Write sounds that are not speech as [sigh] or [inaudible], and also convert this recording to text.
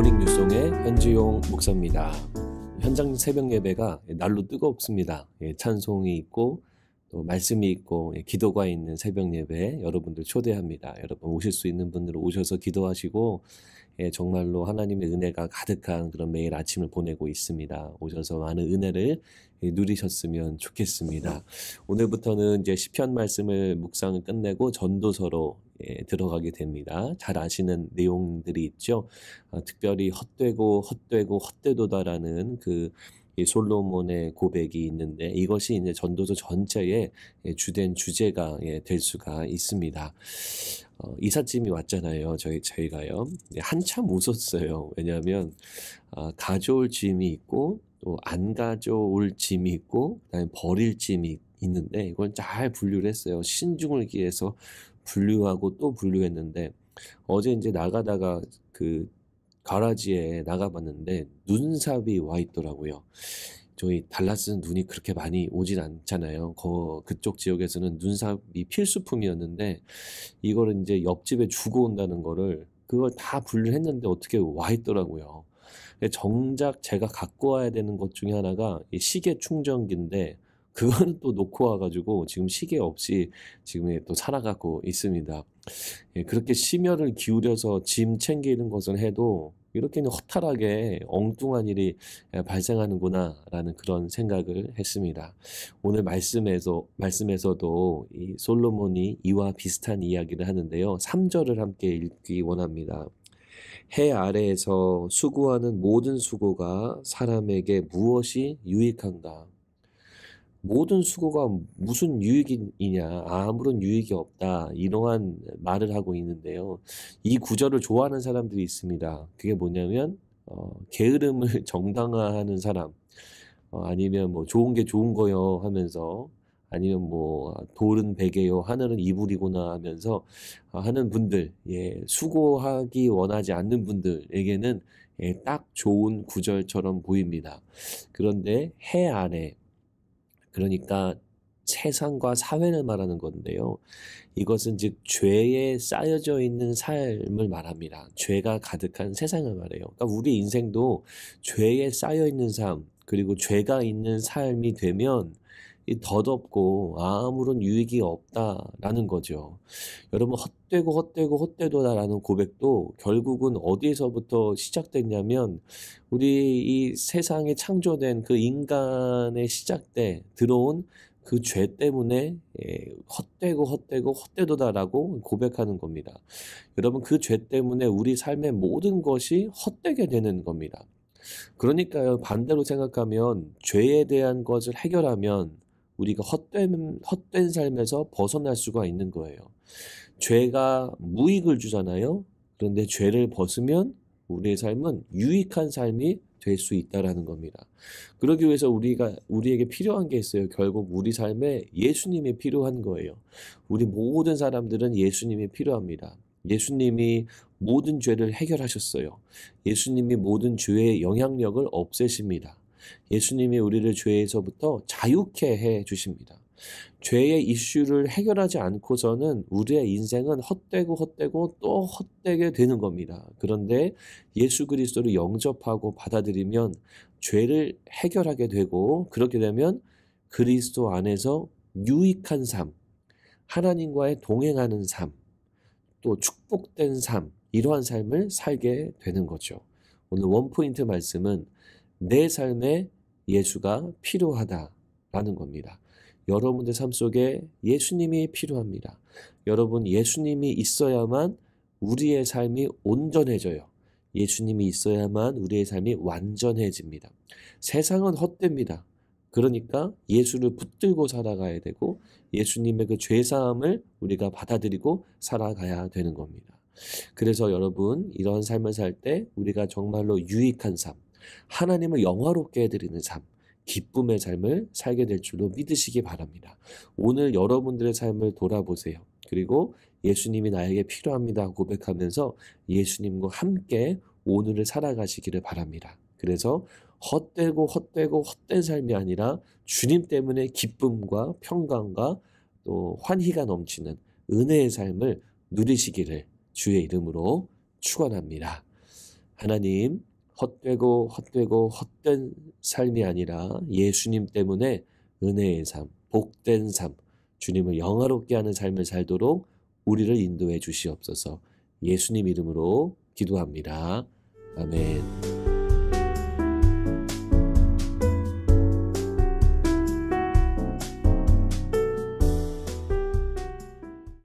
굿모닝 뉴송의 현지용 목사입니다. 현장 새벽 예배가 날로 뜨겁습니다. 예, 찬송이 있고 또 말씀이 있고 예, 기도가 있는 새벽 예배 여러분들 초대합니다. 여러분 오실 수 있는 분들은 오셔서 기도하시고 예, 정말로 하나님의 은혜가 가득한 그런 매일 아침을 보내고 있습니다. 오셔서 많은 은혜를 예, 누리셨으면 좋겠습니다. 오늘부터는 이제 시편 말씀을 묵상을 끝내고 전도서로 예, 들어가게 됩니다. 잘 아시는 내용들이 있죠. 아, 특별히 헛되고 헛되고 헛되도다라는 그이 솔로몬의 고백이 있는데 이것이 이제 전도서 전체의 예, 주된 주제가 예, 될 수가 있습니다. 어, 이삿짐이 왔잖아요. 저희 저희가요 예, 한참 웃었어요. 왜냐하면 아, 가져올 짐이 있고 또 안 가져올 짐이 있고 그다음에 버릴 짐이 있는데 이걸 잘 분류를 했어요. 신중을 기해서 분류하고 또 분류했는데 어제 이제 나가다가 그 가라지에 나가봤는데 눈삽이 와 있더라고요. 저희 달라스는 눈이 그렇게 많이 오진 않잖아요. 거, 그쪽 지역에서는 눈삽이 필수품이었는데 이걸 이제 옆집에 주고 온다는 거를 그걸 다 분류를 했는데 어떻게 와 있더라고요. 정작 제가 갖고 와야 되는 것 중에 하나가 시계 충전기인데 그건 또 놓고 와가지고 지금 시계 없이 지금 또 살아가고 있습니다. 예, 그렇게 심혈을 기울여서 짐 챙기는 것을 해도 이렇게는 허탈하게 엉뚱한 일이 예, 발생하는구나라는 그런 생각을 했습니다. 오늘 말씀에서 말씀에서도 이 솔로몬이 이와 비슷한 이야기를 하는데요. 3절을 함께 읽기 원합니다. 해 아래에서 수고하는 모든 수고가 사람에게 무엇이 유익한가? 모든 수고가 무슨 유익이냐, 아무런 유익이 없다. 이러한 말을 하고 있는데요. 이 구절을 좋아하는 사람들이 있습니다. 그게 뭐냐면, 어, 게으름을 [laughs] 정당화하는 사람, 어, 아니면 뭐 좋은 게 좋은 거요 하면서, 아니면 뭐 돌은 베개요, 하늘은 이불이구나 하면서 어, 하는 분들, 예, 수고하기 원하지 않는 분들에게는 예, 딱 좋은 구절처럼 보입니다. 그런데 해 안에 그러니까 세상과 사회를 말하는 건데요. 이것은 즉 죄에 쌓여져 있는 삶을 말합니다. 죄가 가득한 세상을 말해요. 그러니까 우리 인생도 죄에 쌓여 있는 삶 그리고 죄가 있는 삶이 되면 덧없고 아무런 유익이 없다라는 거죠. 여러분 헛되고 헛되고 헛되도다라는 고백도 결국은 어디에서부터 시작됐냐면 우리 이 세상에 창조된 그 인간의 시작 때 들어온 그 죄 때문에 예, 헛되고 헛되고 헛되도다라고 고백하는 겁니다. 여러분 그 죄 때문에 우리 삶의 모든 것이 헛되게 되는 겁니다. 그러니까요, 반대로 생각하면 죄에 대한 것을 해결하면 우리가 헛된, 헛된 삶에서 벗어날 수가 있는 거예요. 죄가 무익을 주잖아요. 그런데 죄를 벗으면 우리의 삶은 유익한 삶이 될 수 있다라는 겁니다. 그러기 위해서 우리가 우리에게 필요한 게 있어요. 결국 우리 삶에 예수님이 필요한 거예요. 우리 모든 사람들은 예수님이 필요합니다. 예수님이 모든 죄를 해결하셨어요. 예수님이 모든 죄의 영향력을 없애십니다. 예수님이 우리를 죄에서부터 자유케 해 주십니다. 죄의 이슈를 해결하지 않고서는 우리의 인생은 헛되고 헛되고 또 헛되게 되는 겁니다. 그런데 예수 그리스도를 영접하고 받아들이면 죄를 해결하게 되고 그렇게 되면 그리스도 안에서 유익한 삶, 하나님과의 동행하는 삶, 또 축복된 삶, 이러한 삶을 살게 되는 거죠. 오늘 원포인트 말씀은 내 삶에 예수가 필요하다라는 겁니다. 여러분들 삶 속에 예수님이 필요합니다. 여러분 예수님이 있어야만 우리의 삶이 온전해져요. 예수님이 있어야만 우리의 삶이 완전해집니다. 세상은 헛됩니다. 그러니까 예수를 붙들고 살아가야 되고 예수님의 그 죄사함을 우리가 받아들이고 살아가야 되는 겁니다. 그래서 여러분 이런 삶을 살 때 우리가 정말로 유익한 삶, 하나님을 영화롭게 해드리는 삶, 기쁨의 삶을 살게 될 줄로 믿으시기 바랍니다. 오늘 여러분들의 삶을 돌아보세요. 그리고 예수님이 나에게 필요합니다 고백하면서 예수님과 함께 오늘을 살아가시기를 바랍니다. 그래서 헛되고 헛되고 헛된 삶이 아니라 주님 때문에 기쁨과 평강과 또 환희가 넘치는 은혜의 삶을 누리시기를 주의 이름으로 축원합니다. 하나님 헛되고 헛되고 헛된 삶이 아니라 예수님 때문에 은혜의 삶, 복된 삶, 주님을 영화롭게 하는 삶을 살도록 우리를 인도해 주시옵소서. 예수님 이름으로 기도합니다. 아멘.